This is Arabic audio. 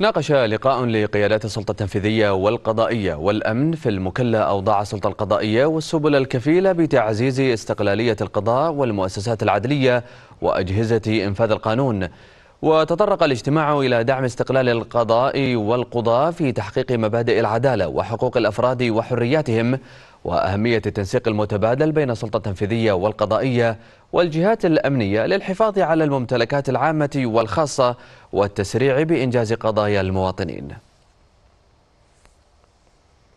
ناقش لقاء لقيادات السلطة التنفيذية والقضائية والأمن في المكلة أوضاع السلطة القضائية والسبل الكفيلة بتعزيز استقلالية القضاء والمؤسسات العدلية وأجهزة إنفاذ القانون وتطرق الاجتماع إلى دعم استقلال القضاء والقضاء في تحقيق مبادئ العدالة وحقوق الأفراد وحرياتهم وأهمية التنسيق المتبادل بين السلطة التنفيذية والقضائية والجهات الأمنية للحفاظ على الممتلكات العامة والخاصة والتسريع بإنجاز قضايا المواطنين